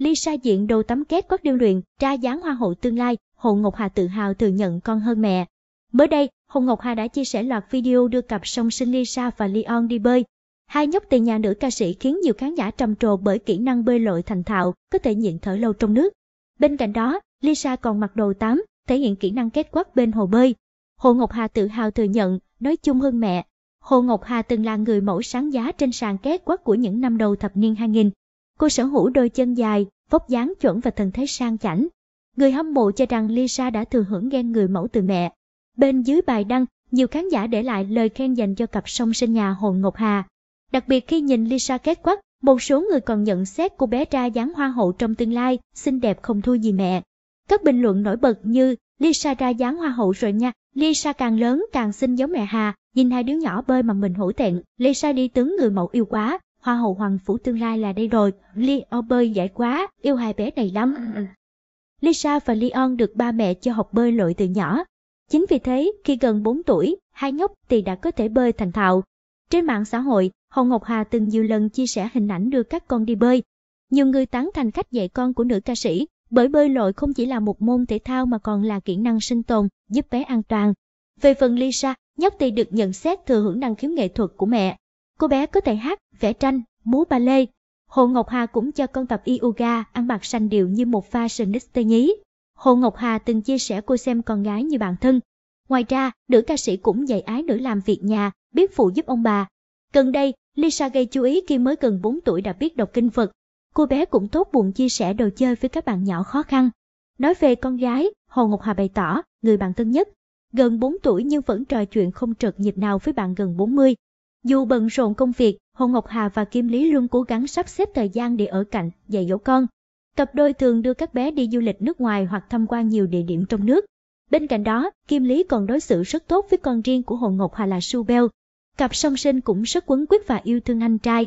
Lisa diện đồ tắm két quất điêu luyện, tra dáng hoa hậu tương lai, Hồ Ngọc Hà tự hào thừa nhận con hơn mẹ. Mới đây, Hồ Ngọc Hà đã chia sẻ loạt video đưa cặp song sinh Lisa và Leon đi bơi. Hai nhóc từ nhà nữ ca sĩ khiến nhiều khán giả trầm trồ bởi kỹ năng bơi lội thành thạo, có thể nhịn thở lâu trong nước. Bên cạnh đó, Lisa còn mặc đồ tắm, thể hiện kỹ năng kết quắc bên hồ bơi. Hồ Ngọc Hà tự hào thừa nhận, nói chung hơn mẹ. Hồ Ngọc Hà từng là người mẫu sáng giá trên sàn kết quắc của những năm đầu thập niên 2000. Cô sở hữu đôi chân dài, vóc dáng chuẩn và thần thái sang chảnh. Người hâm mộ cho rằng Lisa đã thừa hưởng ghen người mẫu từ mẹ. Bên dưới bài đăng, nhiều khán giả để lại lời khen dành cho cặp song sinh nhà Hồn Ngọc Hà. Đặc biệt khi nhìn Lisa kết quắc, một số người còn nhận xét cô bé trai dáng hoa hậu trong tương lai, xinh đẹp không thua gì mẹ. Các bình luận nổi bật như Lisa ra dáng hoa hậu rồi nha, Lisa càng lớn càng xinh giống mẹ Hà, nhìn hai đứa nhỏ bơi mà mình hổ thẹn, Lisa đi tướng người mẫu yêu quá, hoa hậu hoàng phủ tương lai là đây rồi, Leo bơi giỏi quá, yêu hai bé này lắm. Lisa và Leon được ba mẹ cho học bơi lội từ nhỏ. Chính vì thế, khi gần 4 tuổi, hai nhóc thì đã có thể bơi thành thạo. Trên mạng xã hội, Hồng Ngọc Hà từng nhiều lần chia sẻ hình ảnh đưa các con đi bơi. Nhiều người tán thành cách dạy con của nữ ca sĩ, bởi bơi lội không chỉ là một môn thể thao mà còn là kỹ năng sinh tồn, giúp bé an toàn. Về phần Lisa, nhóc thì được nhận xét thừa hưởng năng khiếu nghệ thuật của mẹ, Cô bé có thể hát, vẽ tranh, múa ba lê. Hồ Ngọc Hà cũng cho con tập yoga ăn mặc sành điệu như một pha sừng sinister nhí. Hồ Ngọc Hà từng chia sẻ cô xem con gái như bạn thân. Ngoài ra, nữ ca sĩ cũng dạy ái nữ làm việc nhà, biết phụ giúp ông bà. Gần đây, Lisa gây chú ý khi mới gần 4 tuổi đã biết đọc kinh Phật. Cô bé cũng tốt bụng chia sẻ đồ chơi với các bạn nhỏ khó khăn. Nói về con gái, Hồ Ngọc Hà bày tỏ, người bạn thân nhất. Gần 4 tuổi nhưng vẫn trò chuyện không trật nhịp nào với bạn gần 40. Dù bận rộn công việc, Hồ Ngọc Hà và Kim Lý luôn cố gắng sắp xếp thời gian để ở cạnh, dạy dỗ con. Cặp đôi thường đưa các bé đi du lịch nước ngoài hoặc tham quan nhiều địa điểm trong nước. Bên cạnh đó, Kim Lý còn đối xử rất tốt với con riêng của Hồ Ngọc Hà là Su Bell. Cặp song sinh cũng rất quấn quýt và yêu thương anh trai,